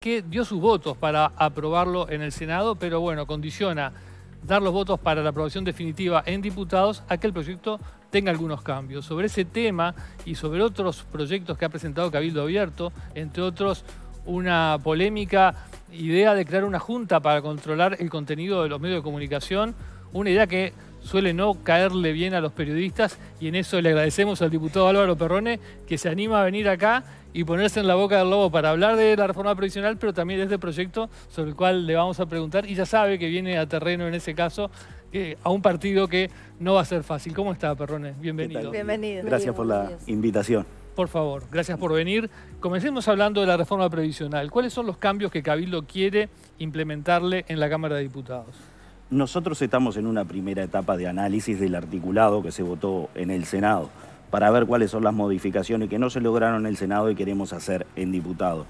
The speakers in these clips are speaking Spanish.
que dio sus votos para aprobarlo en el Senado, pero bueno, condiciona dar los votos para la aprobación definitiva en diputados a que el proyecto tenga algunos cambios. Sobre ese tema y sobre otros proyectos que ha presentado Cabildo Abierto, entre otros una polémica idea de crear una junta para controlar el contenido de los medios de comunicación, una idea que suele no caerle bien a los periodistas y en eso le agradecemos al diputado Álvaro Perrone que se anima a venir acá y ponerse en la boca del lobo para hablar de la reforma previsional pero también de este proyecto sobre el cual le vamos a preguntar y ya sabe que viene a terreno en ese caso a un partido que no va a ser fácil. ¿Cómo está, Perrone? Bienvenido. Bienvenido. Gracias por la invitación. Por favor, gracias por venir. Comencemos hablando de la reforma previsional. ¿Cuáles son los cambios que Cabildo quiere implementarle en la Cámara de Diputados? Nosotros estamos en una primera etapa de análisis del articulado que se votó en el Senado para ver cuáles son las modificaciones que no se lograron en el Senado y queremos hacer en diputado.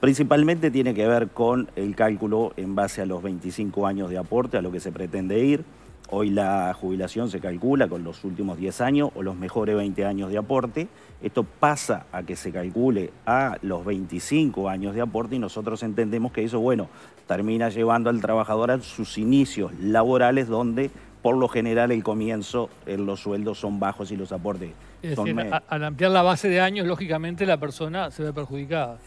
Principalmente tiene que ver con el cálculo en base a los 25 años de aporte, a lo que se pretende ir. Hoy la jubilación se calcula con los últimos 10 años o los mejores 20 años de aporte. Esto pasa a que se calcule a los 25 años de aporte y nosotros entendemos que eso, bueno, termina llevando al trabajador a sus inicios laborales donde por lo general el comienzo, eh, los sueldos son bajos y los aportes son al ampliar la base de años, lógicamente la persona se ve perjudicada.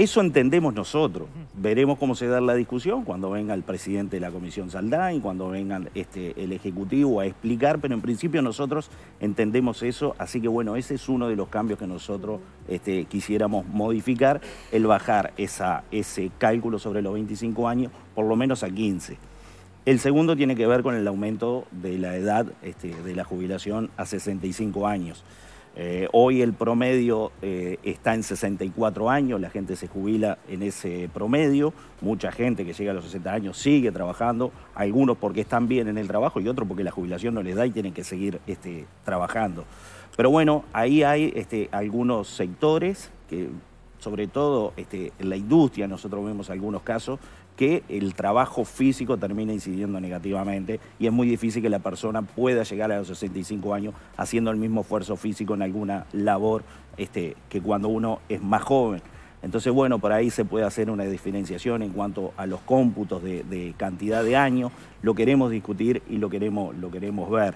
Eso entendemos nosotros. Veremos cómo se da la discusión cuando venga el presidente de la Comisión y cuando venga este, el Ejecutivo a explicar, pero en principio nosotros entendemos eso, así que bueno, ese es uno de los cambios que nosotros este, quisiéramos modificar, el bajar esa, ese cálculo sobre los 25 años, por lo menos a 15. El segundo tiene que ver con el aumento de la edad este, de la jubilación a 65 años. Eh, hoy el promedio eh, está en 64 años, la gente se jubila en ese promedio, mucha gente que llega a los 60 años sigue trabajando, algunos porque están bien en el trabajo y otros porque la jubilación no les da y tienen que seguir este, trabajando. Pero bueno, ahí hay este, algunos sectores que sobre todo este, en la industria, nosotros vemos algunos casos que el trabajo físico termina incidiendo negativamente y es muy difícil que la persona pueda llegar a los 65 años haciendo el mismo esfuerzo físico en alguna labor este, que cuando uno es más joven. Entonces, bueno, por ahí se puede hacer una diferenciación en cuanto a los cómputos de, cantidad de años. Lo queremos discutir y lo queremos, lo queremos ver.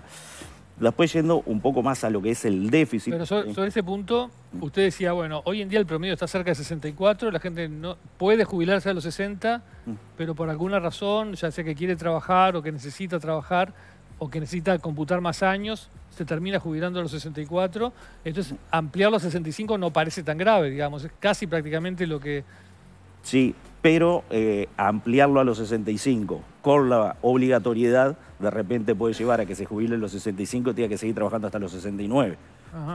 Después yendo un poco más a lo que es el déficit. Pero sobre, ese punto, usted decía, bueno, hoy en día el promedio está cerca de 64, la gente no puede jubilarse a los 60, mm. pero por alguna razón, ya sea que quiere trabajar o que necesita trabajar o que necesita computar más años, se termina jubilando a los 64. Entonces, ampliarlo a 65 no parece tan grave, digamos, es casi prácticamente lo que... Sí, pero eh, ampliarlo a los 65 con la obligatoriedad de repente puede llevar a que se jubile en los 65 y tenga que seguir trabajando hasta los 69.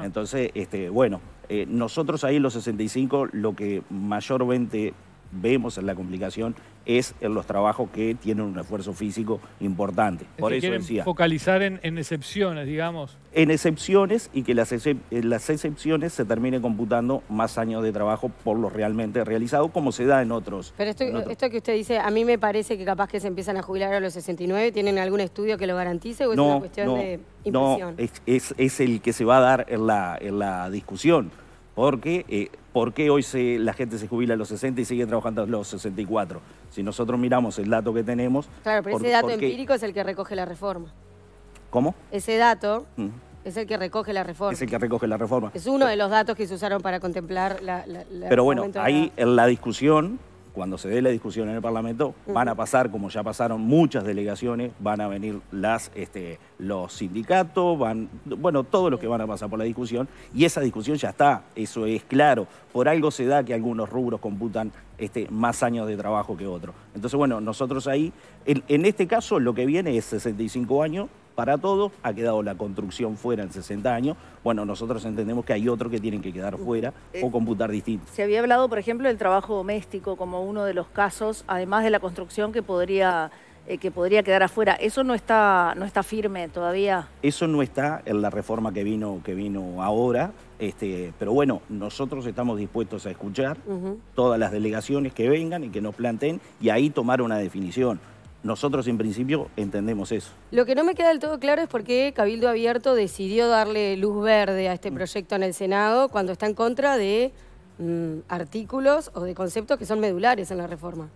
Entonces, este, bueno, eh, nosotros ahí en los 65 lo que mayormente vemos en la complicación es en los trabajos que tienen un esfuerzo físico importante. Por eso quieren focalizar en, excepciones, digamos. En excepciones y que eh, las, excepciones se terminen computando más años de trabajo por lo realmente realizado, como se da en otros. Pero esto, que usted dice, a mí me parece que capaz que se empiezan a jubilar a los 69, ¿tienen algún estudio que lo garantice o es una cuestión de impresión? es, el que se va a dar en la, en la discusión porque, eh, ¿Por qué hoy se, la gente se jubila a los 60 y sigue trabajando a los 64? Si nosotros miramos el dato que tenemos... Claro, pero ese dato empírico es el que recoge la reforma. ¿Cómo? Ese dato es el que recoge la reforma. Es el que recoge la reforma. Es uno de los datos que se usaron para contemplar la... la pero bueno, ahí en la discusión cuando se dé la discusión en el Parlamento, van a pasar, como ya pasaron muchas delegaciones, van a venir este, los sindicatos, van, bueno, todos los que van a pasar por la discusión, y esa discusión ya está, eso es claro. Por algo se da que algunos rubros computan este, más años de trabajo que otros. Entonces, bueno, nosotros ahí, en este caso lo que viene es 65 años para todos, ha quedado la construcción fuera en 60 años. Bueno, nosotros entendemos que hay otros que tienen que quedar fuera eh, o computar distinto. Se había hablado, por ejemplo, del trabajo doméstico como uno de los casos, además de la construcción que podría eh, que podría quedar afuera. ¿Eso no está, no está firme todavía? Eso no está en la reforma que vino, que vino ahora. Este, pero bueno, nosotros estamos dispuestos a escuchar todas las delegaciones que vengan y que nos planteen y ahí tomar una definición. Nosotros en principio entendemos eso. Lo que no me queda del todo claro es por qué Cabildo Abierto decidió darle luz verde a este mm. proyecto en el Senado cuando está en contra de mm, artículos o de conceptos que son medulares en la reforma.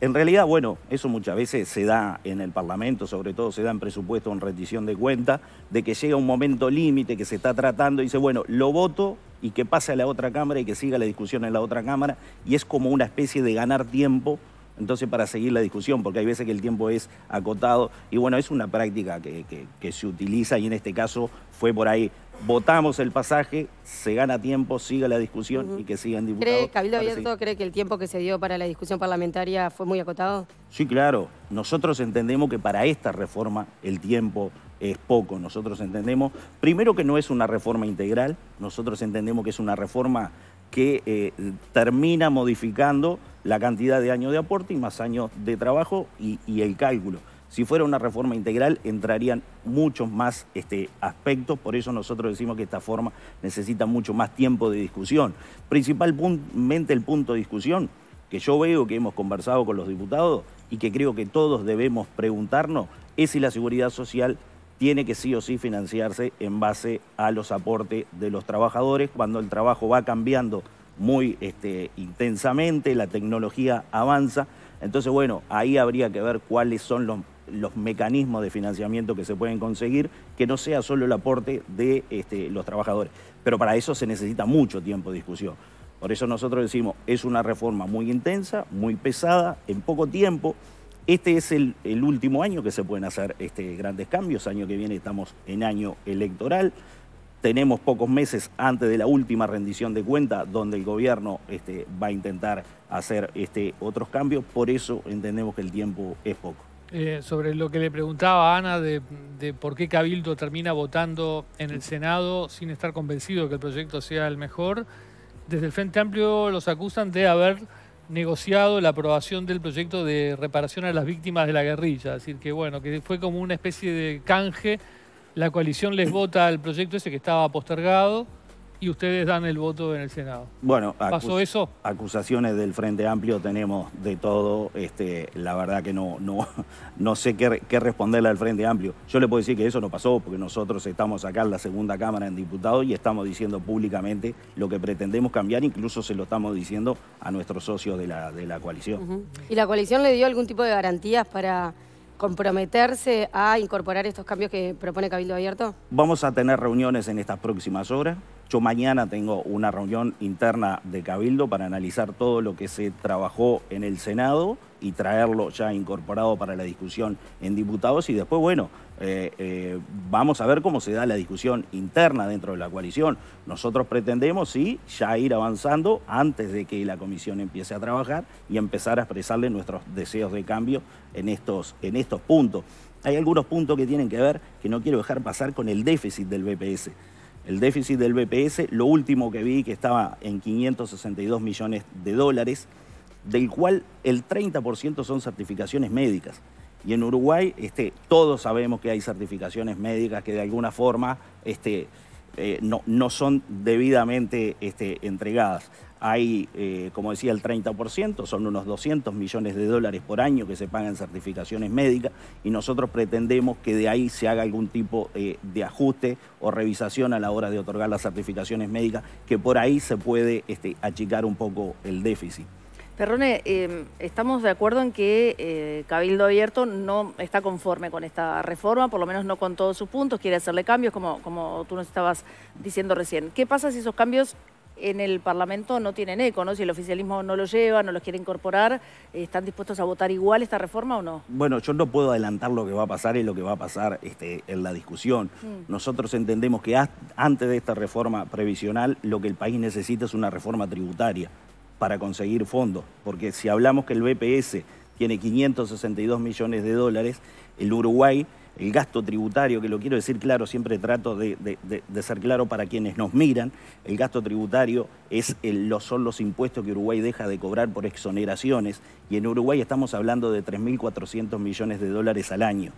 En realidad, bueno, eso muchas veces se da en el Parlamento, sobre todo se da en presupuesto, en rendición de cuenta, de que llega un momento límite que se está tratando y dice, bueno, lo voto y que pase a la otra Cámara y que siga la discusión en la otra Cámara, y es como una especie de ganar tiempo entonces para seguir la discusión, porque hay veces que el tiempo es acotado, y bueno, es una práctica que, se utiliza y en este caso fue por ahí. Votamos el pasaje, se gana tiempo, siga la discusión y que sigan diputados. ¿Cree, Cabildo Abierto, cree que el tiempo que se dio para la discusión parlamentaria fue muy acotado? Sí, claro. Nosotros entendemos que para esta reforma el tiempo es poco. Nosotros entendemos, primero que no es una reforma integral, nosotros entendemos que es una reforma que eh, termina modificando la cantidad de años de aporte y más años de trabajo y, el cálculo. Si fuera una reforma integral, entrarían muchos más este, aspectos, por eso nosotros decimos que esta forma necesita mucho más tiempo de discusión. Principalmente el punto de discusión que yo veo que hemos conversado con los diputados y que creo que todos debemos preguntarnos es si la seguridad social tiene que sí o sí financiarse en base a los aportes de los trabajadores. Cuando el trabajo va cambiando muy este, intensamente, la tecnología avanza. Entonces, bueno, ahí habría que ver cuáles son los, los mecanismos de financiamiento que se pueden conseguir, que no sea solo el aporte de este, los trabajadores. Pero para eso se necesita mucho tiempo de discusión. Por eso nosotros decimos, es una reforma muy intensa, muy pesada, en poco tiempo. Este es el, último año que se pueden hacer este, grandes cambios. Año que viene estamos en año electoral. Tenemos pocos meses antes de la última rendición de cuenta donde el gobierno este, va a intentar hacer este, otros cambios. Por eso entendemos que el tiempo es poco. Eh, sobre lo que le preguntaba Ana de, de, por qué Cabildo termina votando en el Senado sin estar convencido de que el proyecto sea el mejor, desde el Frente Amplio los acusan de haber negociado la aprobación del proyecto de reparación a las víctimas de la guerrilla. Es decir, que bueno, que fue como una especie de canje. La coalición les vota el proyecto ese que estaba postergado y ustedes dan el voto en el Senado. Bueno, ¿pasó eso? Acusaciones del Frente Amplio tenemos de todo. Este, la verdad que no, no, no sé qué, responderle al Frente Amplio. Yo le puedo decir que eso no pasó, porque nosotros estamos acá en la segunda Cámara en diputados y estamos diciendo públicamente lo que pretendemos cambiar, incluso se lo estamos diciendo a nuestros socios de la, coalición. ¿Y la coalición le dio algún tipo de garantías para comprometerse a incorporar estos cambios que propone Cabildo Abierto? Vamos a tener reuniones en estas próximas horas. Yo mañana tengo una reunión interna de Cabildo para analizar todo lo que se trabajó en el Senado y traerlo ya incorporado para la discusión en diputados y después, bueno, eh, eh, vamos a ver cómo se da la discusión interna dentro de la coalición. Nosotros pretendemos, sí, ya ir avanzando antes de que la comisión empiece a trabajar y empezar a expresarle nuestros deseos de cambio en estos, en estos puntos. Hay algunos puntos que tienen que ver que no quiero dejar pasar con el déficit del BPS. El déficit del BPS, lo último que vi que estaba en 562 millones de dólares, del cual el 30% son certificaciones médicas. Y en Uruguay este, todos sabemos que hay certificaciones médicas que de alguna forma este, eh, no, son debidamente este, entregadas. Hay, eh, como decía, el 30%, son unos 200 millones de dólares por año que se pagan certificaciones médicas y nosotros pretendemos que de ahí se haga algún tipo eh, de ajuste o revisación a la hora de otorgar las certificaciones médicas, que por ahí se puede este, achicar un poco el déficit. Perrone, em, estamos de acuerdo en que eh, Cabildo Abierto no está conforme con esta reforma, por lo menos no con todos sus puntos, quiere hacerle cambios, como, como tú nos estabas diciendo recién. ¿Qué pasa si esos cambios en el Parlamento no tienen eco, ¿no? Si el oficialismo no lo lleva, no los quiere incorporar, ¿están dispuestos a votar igual esta reforma o no? Bueno, yo no puedo adelantar lo que va a pasar y lo que va a pasar este, en la discusión. Mm. Nosotros entendemos que antes de esta reforma previsional lo que el país necesita es una reforma tributaria para conseguir fondos, porque si hablamos que el BPS tiene 562 millones de dólares, el Uruguay el gasto tributario, que lo quiero decir claro, siempre trato de, ser claro para quienes nos miran, el gasto tributario es son los impuestos que Uruguay deja de cobrar por exoneraciones y en Uruguay estamos hablando de 3.400 millones de dólares al año.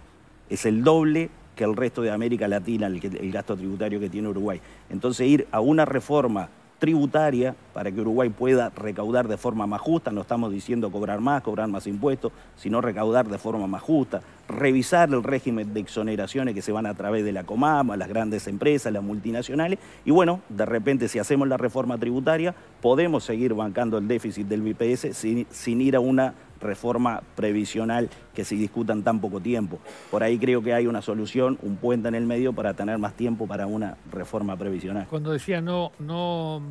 Es el doble que el resto de América Latina, el gasto tributario que tiene Uruguay. Entonces ir a una reforma tributaria para que Uruguay pueda recaudar de forma más justa, no estamos diciendo cobrar más, cobrar más impuestos, sino recaudar de forma más justa, revisar el régimen de exoneraciones que se van a través de la Comama, las grandes empresas, las multinacionales, y bueno, de repente si hacemos la reforma tributaria, podemos seguir bancando el déficit del BPS sin, sin ir a una reforma previsional que se discutan tan poco tiempo. Por ahí creo que hay una solución, un puente en el medio para tener más tiempo para una reforma previsional. Cuando decía no, no,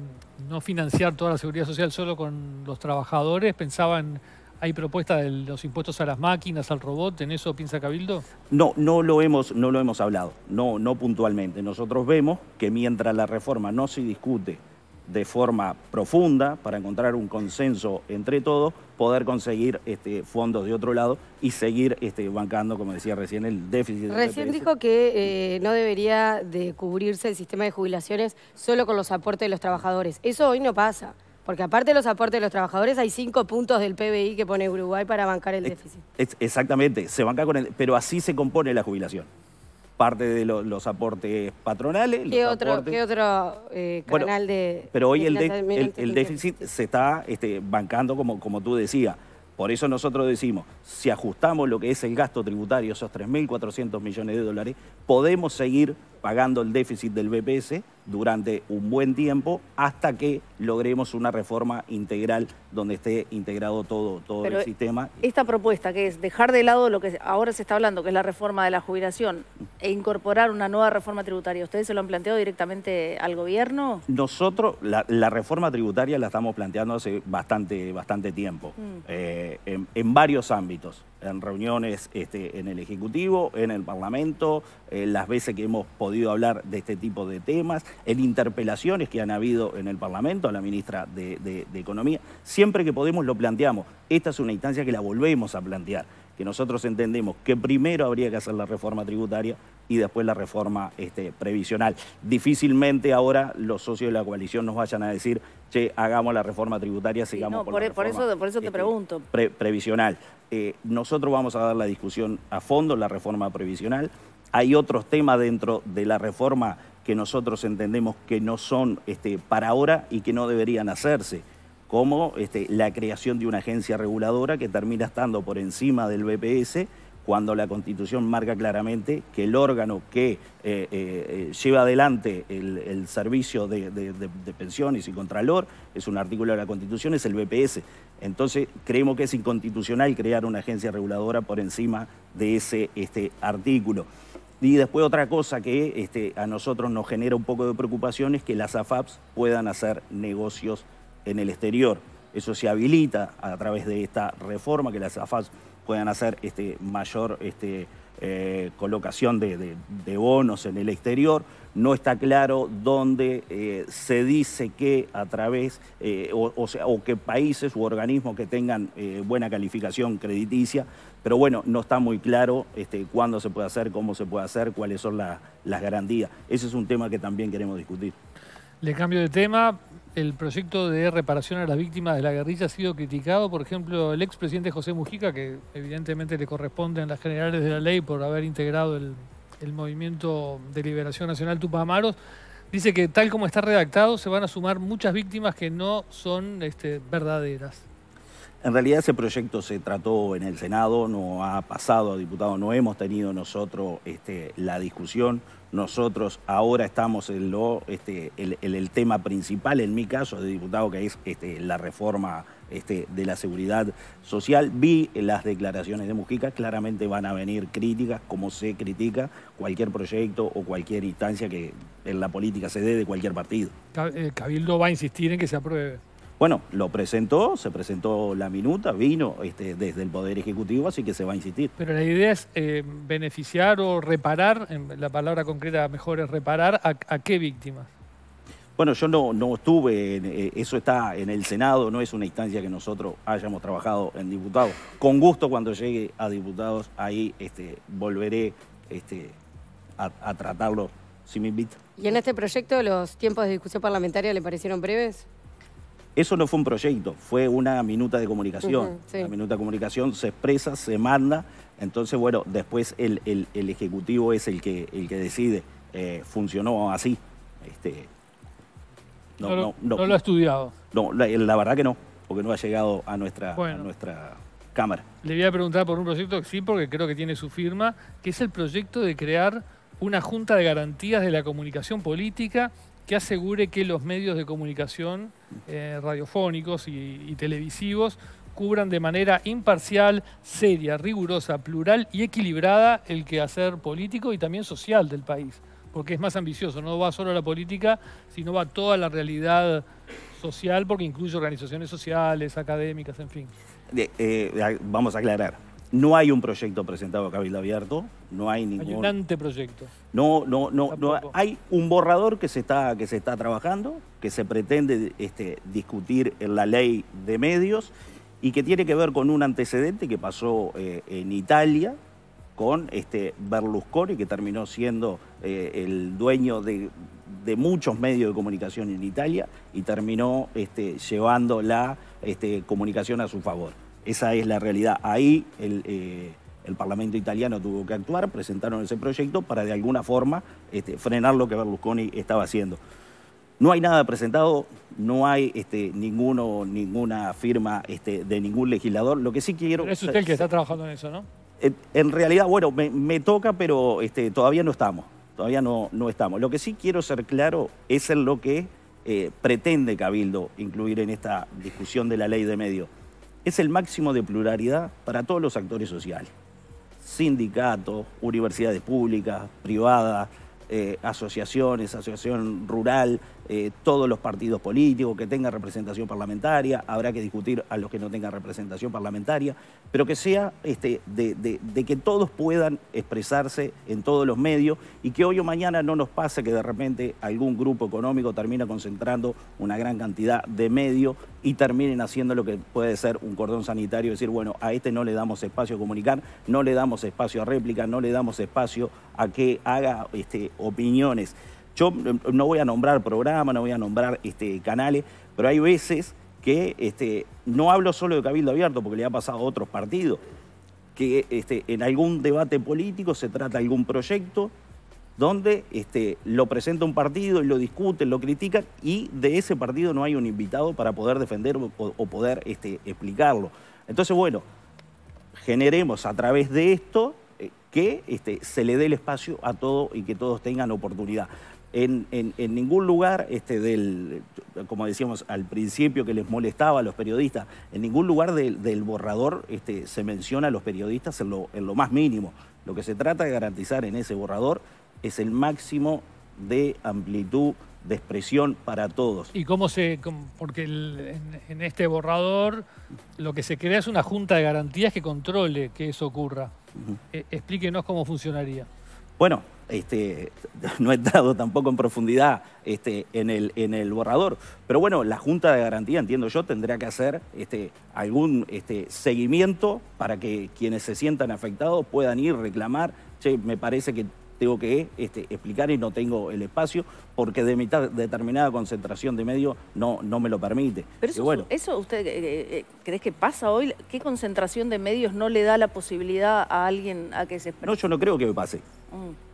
no financiar toda la seguridad social solo con los trabajadores, pensaban ¿Hay propuesta de los impuestos a las máquinas, al robot? ¿En eso piensa Cabildo? No, no lo hemos, no lo hemos hablado, no, no puntualmente. Nosotros vemos que mientras la reforma no se discute de forma profunda para encontrar un consenso entre todos, poder conseguir este, fondos de otro lado y seguir este, bancando, como decía recién, el déficit. Recién dijo que eh, no debería de cubrirse el sistema de jubilaciones solo con los aportes de los trabajadores. Eso hoy no pasa. Porque aparte de los aportes de los trabajadores, hay cinco puntos del PBI que pone Uruguay para bancar el déficit. Exactamente, se banca con el, pero así se compone la jubilación parte de los aportes patronales. ¿Qué otro, eh, canal de.? Pero hoy el, déficit se está este, bancando, como, como tú decías. Por eso nosotros decimos, si ajustamos lo que es el gasto tributario, esos 3.400 millones de dólares, podemos seguir pagando el déficit del BPS durante un buen tiempo hasta que logremos una reforma integral donde esté integrado todo, todo el sistema. Esta propuesta que es dejar de lado lo que ahora se está hablando, que es la reforma de la jubilación, e incorporar una nueva reforma tributaria, ¿ustedes se lo han planteado directamente al gobierno? Nosotros la, reforma tributaria la estamos planteando hace bastante, bastante tiempo, mm. eh, en varios ámbitos en reuniones este, en el Ejecutivo, en el Parlamento, eh, las veces que hemos podido hablar de este tipo de temas, en interpelaciones que han habido en el Parlamento a la ministra de Economía. Siempre que podemos lo planteamos. Esta es una instancia que la volvemos a plantear que nosotros entendemos que primero habría que hacer la reforma tributaria y después la reforma este, previsional. Difícilmente ahora los socios de la coalición nos vayan a decir, che, hagamos la reforma tributaria, sigamos con la e, eso, por eso te este, pregunto. previsional. Eh, nosotros vamos a dar la discusión a fondo, la reforma previsional. Hay otros temas dentro de la reforma que nosotros entendemos que no son este, para ahora y que no deberían hacerse como este, la creación de una agencia reguladora que termina estando por encima del BPS cuando la Constitución marca claramente que el órgano que eh, eh, eh, lleva adelante el, servicio de, pensiones y contralor, es un artículo de la Constitución, es el BPS. Entonces, creemos que es inconstitucional crear una agencia reguladora por encima de ese este, artículo. Y después otra cosa que este, a nosotros nos genera un poco de preocupación es que las AFAPs puedan hacer negocios en el exterior. Eso se habilita a través de esta reforma, que las AFAS puedan hacer este, mayor este, eh, colocación de, bonos en el exterior. No está claro dónde eh, se dice que a través, eh, o, que países u organismos que tengan buena calificación crediticia, pero bueno, no está muy claro este, cuándo se puede hacer, cómo se puede hacer, cuáles son las garantías. Ese es un tema que también queremos discutir. Le cambio de tema, el proyecto de reparación a las víctimas de la guerrilla ha sido criticado. Por ejemplo, el expresidente José Mujica, que evidentemente le corresponde a las generales de la ley por haber integrado el, movimiento de liberación nacional Tupamaros, dice que tal como está redactado se van a sumar muchas víctimas que no son este, verdaderas. En realidad ese proyecto se trató en el Senado, no ha pasado a diputado, no hemos tenido nosotros este, la discusión. Nosotros ahora estamos en lo, este, el, tema principal, en mi caso, de diputado, que es este, la reforma este, de la seguridad social. Vi las declaraciones de Mujica, claramente van a venir críticas, como se critica cualquier proyecto o cualquier instancia que en la política se dé de cualquier partido. Eh, Cabildo va a insistir en que se apruebe. Bueno, lo presentó, se presentó la minuta, vino este, desde el Poder Ejecutivo, así que se va a insistir. Pero la idea es eh, beneficiar o reparar, la palabra concreta mejor es reparar, ¿a, qué víctimas? Bueno, yo no, no estuve, eh, eso está en el Senado, no es una instancia que nosotros hayamos trabajado en diputados. Con gusto cuando llegue a diputados, ahí este, volveré este, a, a tratarlo si me invitan. ¿Y en este proyecto los tiempos de discusión parlamentaria le parecieron breves? Eso no fue un proyecto, fue una minuta de comunicación. Una La minuta de comunicación se expresa, se manda, entonces, bueno, después el, ejecutivo es el que, el que decide. Eh, funcionó así. Este, no, lo ha estudiado. No, la, verdad que no, porque no ha llegado a nuestra, a nuestra cámara. Le voy a preguntar por un proyecto que sí, porque creo que tiene su firma, que es el proyecto de crear una junta de garantías de la comunicación política que asegure que los medios de comunicación eh, radiofónicos y, televisivos cubran de manera imparcial, seria, rigurosa, plural y equilibrada el quehacer político y también social del país, porque es más ambicioso, no va solo a la política, sino va a toda la realidad social, porque incluye organizaciones sociales, académicas, en fin. Eh, vamos a aclarar, no hay un proyecto presentado a Cabildo Abierto, no hay ningún... un anteproyecto. No, no, no, no. Hay un borrador que se está, que se está trabajando, que se pretende este, discutir en la ley de medios y que tiene que ver con un antecedente que pasó eh, en Italia con este Berlusconi, que terminó siendo eh, el dueño de, muchos medios de comunicación en Italia y terminó este, llevando la este, comunicación a su favor. Esa es la realidad. Ahí eh, el, Parlamento italiano tuvo que actuar, presentaron ese proyecto para de alguna forma este, frenar lo que Berlusconi estaba haciendo. No hay nada presentado, no hay este, ninguno, ninguna firma este, de ningún legislador. Lo que sí quiero... es usted el que está trabajando en eso, ¿no? En, realidad, bueno, me, toca, pero este, todavía no estamos. Todavía no, no estamos. Lo que sí quiero ser claro es en lo que eh, pretende Cabildo incluir en esta discusión de la ley de medios es el máximo de pluralidad para todos los actores sociales. Sindicatos, universidades públicas, privadas, eh, asociaciones, asociación rural, eh, todos los partidos políticos, que tengan representación parlamentaria, habrá que discutir a los que no tengan representación parlamentaria, pero que sea este, de, que todos puedan expresarse en todos los medios y que hoy o mañana no nos pase que de repente algún grupo económico termina concentrando una gran cantidad de medios y terminen haciendo lo que puede ser un cordón sanitario, decir, bueno, a este no le damos espacio a comunicar, no le damos espacio a réplica, no le damos espacio a que haga este, opiniones. Yo eh, no voy a nombrar programas, no voy a nombrar este, canales, pero hay veces que este, no hablo solo de Cabildo Abierto, porque le ha pasado a otros partidos, que este, en algún debate político se trata algún proyecto donde este, lo presenta un partido y lo discuten, lo critican, y de ese partido no hay un invitado para poder defender o, poder explicarlo. Entonces, bueno, generemos a través de esto eh, que se le dé el espacio a todos y que todos tengan oportunidad en, ningún lugar este, del, como decíamos al principio que les molestaba a los periodistas, en ningún lugar del borrador este, se menciona a los periodistas en lo, más mínimo. Lo que se trata de garantizar en ese borrador es el máximo de amplitud de expresión para todos. ¿Y cómo se...? porque en, este borrador lo que se crea es una junta de garantías que controle que eso ocurra. Eh, explíquenos cómo funcionaría. Bueno, este, no he entrado tampoco en profundidad este, en, el, borrador. Pero bueno, la Junta de Garantía, entiendo yo, tendrá que hacer este, algún este, seguimiento para que quienes se sientan afectados puedan ir, reclamar, che, me parece que tengo que explicar y no tengo el espacio porque de mitad, determinada concentración de medios no, no me lo permite. Pero eso, bueno. eso usted eh, eh, eh, que pasa hoy, ¿qué concentración de medios no le da la posibilidad a alguien a que se No, yo no creo que pase. Mm.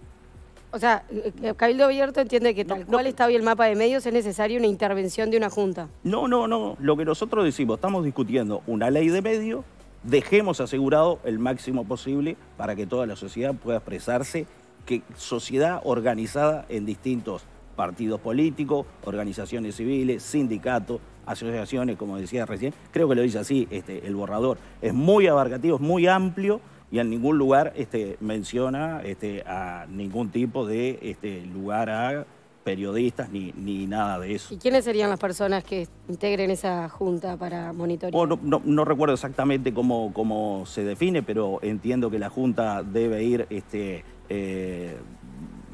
O sea, eh, eh, eh, Cabildo Abierto entiende que tal cual está hoy el mapa de medios es necesaria una intervención de una junta. No, no, no. Lo que nosotros decimos, estamos discutiendo una ley de medios, dejemos asegurado el máximo posible para que toda la sociedad pueda expresarse, que sociedad organizada en distintos partidos políticos, organizaciones civiles, sindicatos, asociaciones, como decía recién, creo que lo dice así este, el borrador, es muy abarcativo, es muy amplio y en ningún lugar este, menciona este, a ningún tipo de este, lugar a periodistas ni, ni nada de eso. ¿Y quiénes serían las personas que integren esa junta para monitorear? no, recuerdo exactamente cómo, cómo se define, pero entiendo que la junta debe ir este, eh,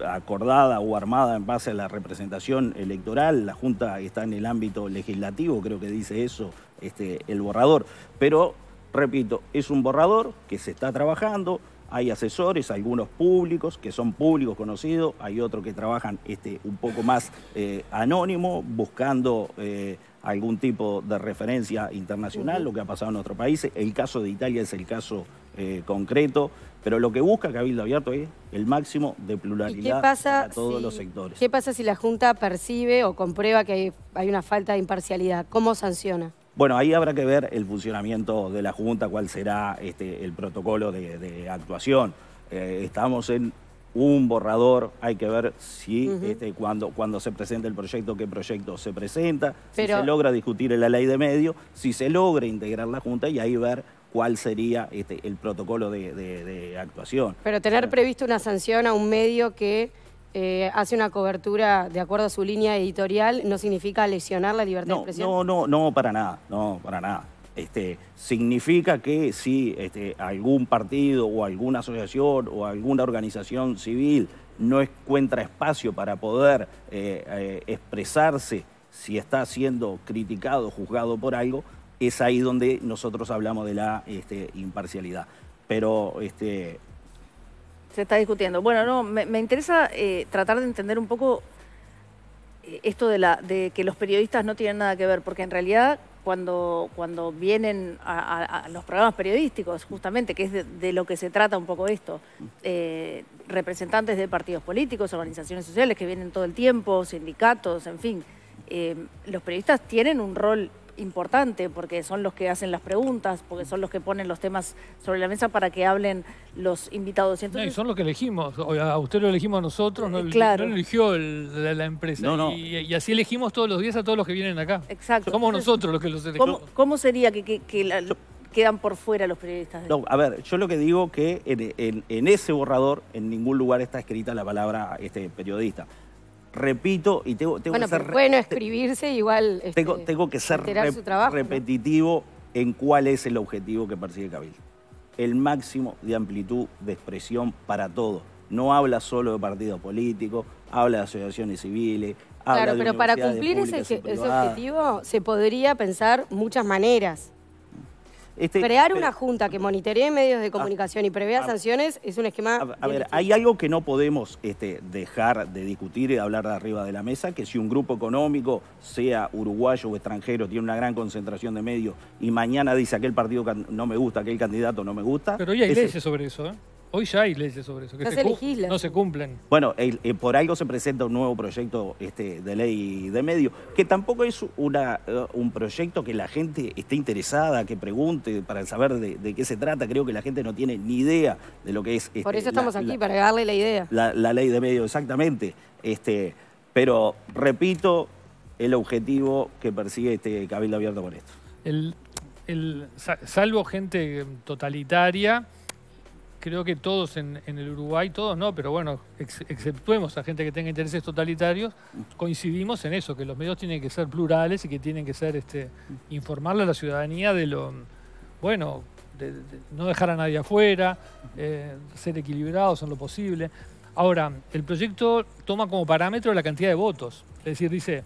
acordada o armada en base a la representación electoral. La junta está en el ámbito legislativo, creo que dice eso este, el borrador. Pero Repito, es un borrador que se está trabajando, hay asesores, algunos públicos que son públicos conocidos, hay otros que trabajan este, un poco más eh, anónimo, buscando eh, algún tipo de referencia internacional, lo que ha pasado en nuestro país. El caso de Italia es el caso eh, concreto, pero lo que busca Cabildo Abierto es el máximo de pluralidad a todos los sectores. ¿Qué pasa si la Junta percibe o comprueba que hay una falta de imparcialidad? ¿Cómo sanciona? Bueno, ahí habrá que ver el funcionamiento de la Junta, cuál será este, el protocolo de, actuación. Eh, estamos en un borrador, hay que ver si este, cuando, cuando se presenta el proyecto, qué proyecto se presenta, si se logra discutir en la ley de medio, si se logra integrar la Junta y ahí ver cuál sería este, el protocolo de actuación. Pero tener previsto una sanción a un medio que eh, hace una cobertura de acuerdo a su línea editorial, ¿no significa lesionar la libertad de expresión? No, no, no, para nada, no, para nada. Este, significa que si este, algún partido o alguna asociación o alguna organización civil no encuentra espacio para poder eh, eh, expresarse si está siendo criticado, juzgado por algo, es ahí donde nosotros hablamos de la este, imparcialidad. Pero este, se está discutiendo. Bueno, no, me, interesa eh, tratar de entender un poco eh, esto de, la, de que los periodistas no tienen nada que ver, porque en realidad cuando, cuando vienen a, los programas periodísticos, justamente, que es de, lo que se trata un poco esto, eh, representantes de partidos políticos, organizaciones sociales que vienen todo el tiempo, sindicatos, en fin, los periodistas tienen un rol importante porque son los que hacen las preguntas, porque son los que ponen los temas sobre la mesa para que hablen los invitados. Y son los que elegimos. A usted lo elegimos nosotros, no, eh, claro. eligió la, empresa. y, así elegimos todos los días a todos los que vienen acá. Exacto. Somos nosotros los que los elegimos. ¿Cómo, sería que, quedan por fuera los periodistas? a ver, yo lo que digo que en, en ese borrador en ningún lugar está escrita la palabra este periodista repito y tengo, tengo que ser... escribirse igual... Este, tengo, tengo, que repetitivo en cuál es el objetivo que persigue Cabildo. El máximo de amplitud de expresión para todo. No habla solo de partidos políticos, habla de asociaciones civiles, Claro, pero para cumplir ese, ese, objetivo se podría pensar muchas maneras. Este, Crear una junta que monitoree medios de ah, comunicación y prevea ah, sanciones es un esquema... A, ver, hay algo que no podemos este, dejar de discutir y de hablar de arriba de la mesa, que si un grupo económico, sea uruguayo o extranjero, tiene una gran concentración de medios y mañana dice aquel partido no me gusta, aquel candidato no me gusta... Pero hoy hay leyes sobre eso, ¿no? ¿eh? Hoy ya hay leyes sobre eso, que no se, cumplen. Bueno, eh, por algo se presenta un nuevo proyecto este, de ley de medio, que tampoco es una, eh, un proyecto que la gente esté interesada, que pregunte para saber de, qué se trata. Creo que la gente no tiene ni idea de lo que es. Este, por eso estamos aquí, para darle la idea. La, ley de medio, exactamente. Este, pero repito el objetivo que persigue este Cabildo Abierto con esto. salvo gente totalitaria creo que todos en, el Uruguay, todos no, pero bueno, exceptuemos a gente que tenga intereses totalitarios, coincidimos en eso, que los medios tienen que ser plurales y que tienen que ser, este, informarle a la ciudadanía de lo, bueno, no dejar a nadie afuera, eh, ser equilibrados en lo posible. Ahora, el proyecto toma como parámetro la cantidad de votos, es decir, dice,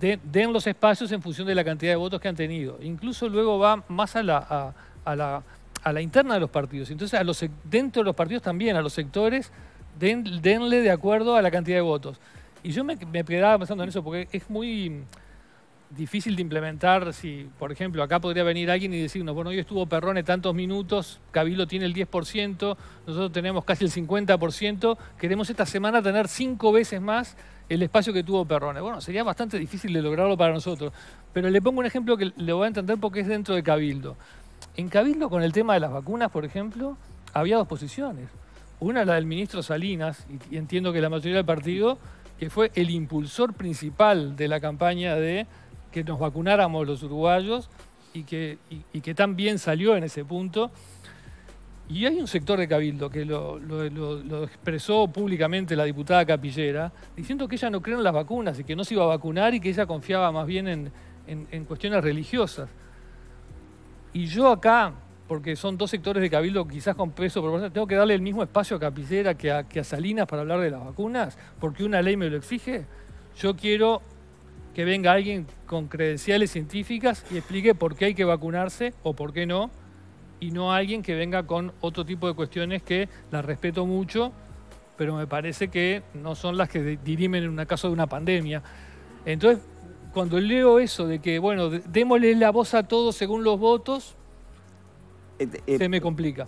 den los espacios en función de la cantidad de votos que han tenido. Incluso luego va más a la a la interna de los partidos. Entonces, a los, dentro de los partidos también, a los sectores, denle de acuerdo a la cantidad de votos. Y yo me, quedaba pensando en eso porque es muy difícil de implementar si, por ejemplo, acá podría venir alguien y decirnos, bueno, hoy estuvo Perrone tantos minutos, Cabildo tiene el 10%, nosotros tenemos casi el 50%, queremos esta semana tener cinco veces más el espacio que tuvo Perrone. Bueno, sería bastante difícil de lograrlo para nosotros, pero le pongo un ejemplo que le voy a entender porque es dentro de Cabildo. En Cabildo, con el tema de las vacunas, por ejemplo, había dos posiciones. Una, la del ministro Salinas, y entiendo que la mayoría del partido, que fue el impulsor principal de la campaña de que nos vacunáramos los uruguayos y que, tan salió en ese punto. Y hay un sector de Cabildo que lo, expresó públicamente la diputada Capillera, diciendo que ella no cree en las vacunas y que no se iba a vacunar y que ella confiaba más bien en cuestiones religiosas. Y yo acá, porque son dos sectores de Cabildo quizás con peso proporcional, tengo que darle el mismo espacio a Capicera que a, Salinas para hablar de las vacunas, porque una ley me lo exige. Yo quiero que venga alguien con credenciales científicas y explique por qué hay que vacunarse o por qué no, y no alguien que venga con otro tipo de cuestiones que las respeto mucho, pero me parece que no son las que dirimen en un caso de una pandemia. Entonces, cuando leo eso de que, bueno, démosle la voz a todos según los votos, eh, eh, se me complica.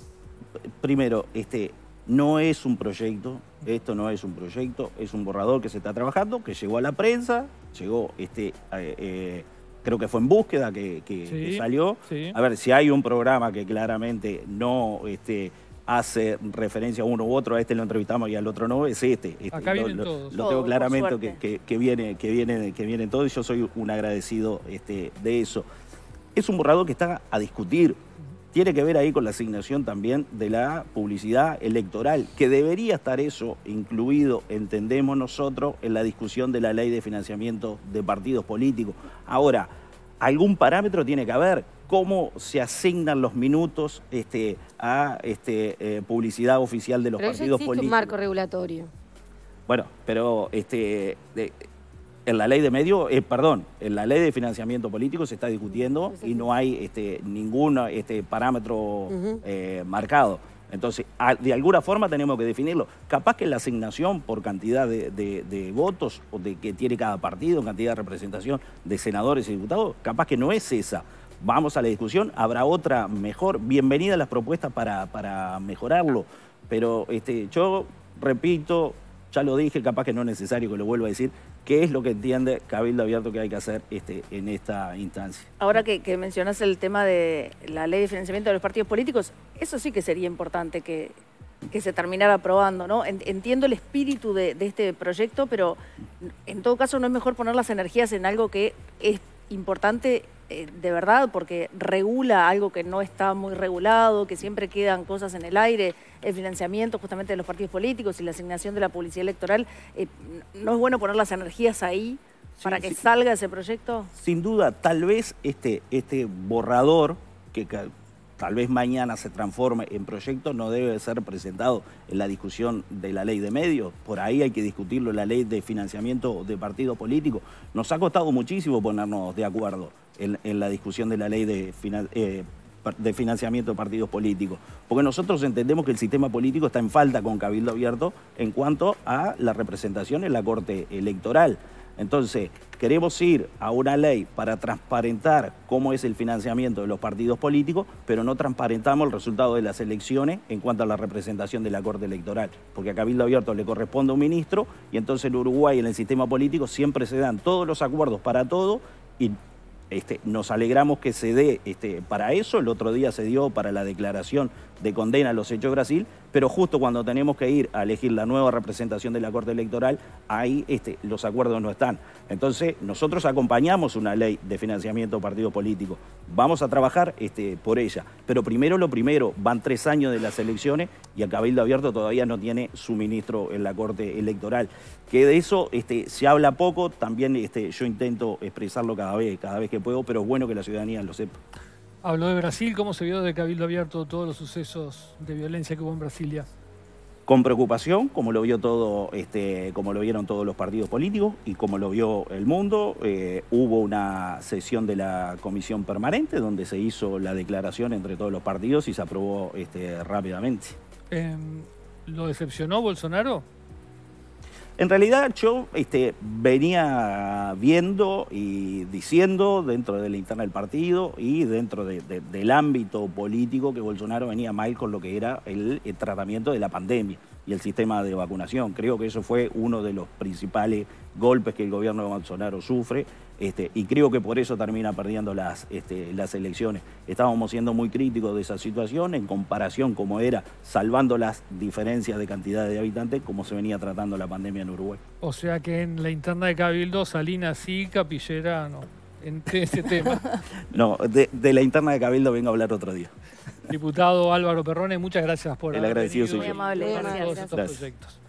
Primero, este, no es un proyecto, esto no es un proyecto, es un borrador que se está trabajando, que llegó a la prensa, llegó, este, eh, creo que fue en búsqueda que, salió. A ver, si hay un programa que claramente no... Este, hace referencia a uno u otro, a este lo entrevistamos y al otro no, es este. este lo, tengo oh, claramente que, que, viene, que viene, que todo y yo soy un agradecido este, de eso. Es un borrador que está a discutir. Tiene que ver ahí con la asignación también de la publicidad electoral, que debería estar eso incluido, entendemos nosotros, en la discusión de la ley de financiamiento de partidos políticos. Ahora, algún parámetro tiene que haber cómo se asignan los minutos este, a este, eh, publicidad oficial de los partidos políticos. un marco regulatorio. Bueno, pero este, en la ley de medio, eh, perdón, en la ley de financiamiento político se está discutiendo y no hay ningún parámetro eh, marcado. Entonces, de alguna forma tenemos que definirlo. Capaz que la asignación por cantidad de, de, votos o de que tiene cada partido, cantidad de representación de senadores y diputados, capaz que no es esa vamos a la discusión, habrá otra mejor, bienvenidas las propuestas para, para mejorarlo, pero este, yo repito, ya lo dije, capaz que no es necesario que lo vuelva a decir, qué es lo que entiende Cabildo Abierto que hay que hacer este, en esta instancia. Ahora que, mencionas el tema de la ley de financiamiento de los partidos políticos, eso sí que sería importante que, que se terminara aprobando, ¿no? Entiendo el espíritu de, de, este proyecto, pero en todo caso no es mejor poner las energías en algo que es importante eh, de verdad, porque regula algo que no está muy regulado, que siempre quedan cosas en el aire, el financiamiento justamente de los partidos políticos y la asignación de la publicidad electoral, eh, ¿no es bueno poner las energías ahí para que salga ese proyecto? Sin duda, tal vez este, este borrador, que tal vez mañana se transforme en proyecto, no debe ser presentado en la discusión de la ley de medios. Por ahí hay que discutirlo, la ley de financiamiento de partidos políticos. Nos ha costado muchísimo ponernos de acuerdo en, la discusión de la ley de eh, de financiamiento de partidos políticos, porque nosotros entendemos que el sistema político está en falta con Cabildo Abierto en cuanto a la representación en la Corte Electoral. Entonces, Queremos ir a una ley para transparentar cómo es el financiamiento de los partidos políticos, pero no transparentamos el resultado de las elecciones en cuanto a la representación de la Corte Electoral, porque a Cabildo Abierto le corresponde un ministro y entonces en Uruguay en el sistema político siempre se dan todos los acuerdos para todo y este, nos alegramos que se dé este, para eso, el otro día se dio para la declaración de condena a los hechos Brasil, pero justo cuando tenemos que ir a elegir la nueva representación de la Corte Electoral, ahí este, los acuerdos no están. Entonces, nosotros acompañamos una ley de financiamiento de partidos políticos, vamos a trabajar este, por ella, pero primero lo primero, van tres años de las elecciones y el Cabildo Abierto todavía no tiene suministro en la Corte Electoral. Que de eso este, se habla poco, también este, yo intento expresarlo cada vez, cada vez que puedo, pero es bueno que la ciudadanía lo sepa. Habló de Brasil, ¿cómo se vio de Cabildo Abierto todos los sucesos de violencia que hubo en Brasilia? Con preocupación, como lo vio todo, este, como lo vieron todos los partidos políticos y como lo vio el mundo, eh, hubo una sesión de la comisión permanente donde se hizo la declaración entre todos los partidos y se aprobó este, rápidamente. Em, ¿Lo decepcionó Bolsonaro? En realidad yo este, venía viendo y diciendo dentro de la interna del partido y dentro del ámbito político que Bolsonaro venía mal con lo que era el, tratamiento de la pandemia y el sistema de vacunación. Creo que eso fue uno de los principales golpes que el gobierno de Bolsonaro sufre este, y creo que por eso termina perdiendo las, este, las elecciones. Estábamos siendo muy críticos de esa situación en comparación como era, salvando las diferencias de cantidad de habitantes, como se venía tratando la pandemia en Uruguay. O sea que en la interna de Cabildo, Salinas sí, Capillera no, en ese tema. no, de, la interna de Cabildo vengo a hablar otro día. Diputado Álvaro Perrone, muchas gracias por El agradecido venido. Muy amable, gracias. estos proyectos.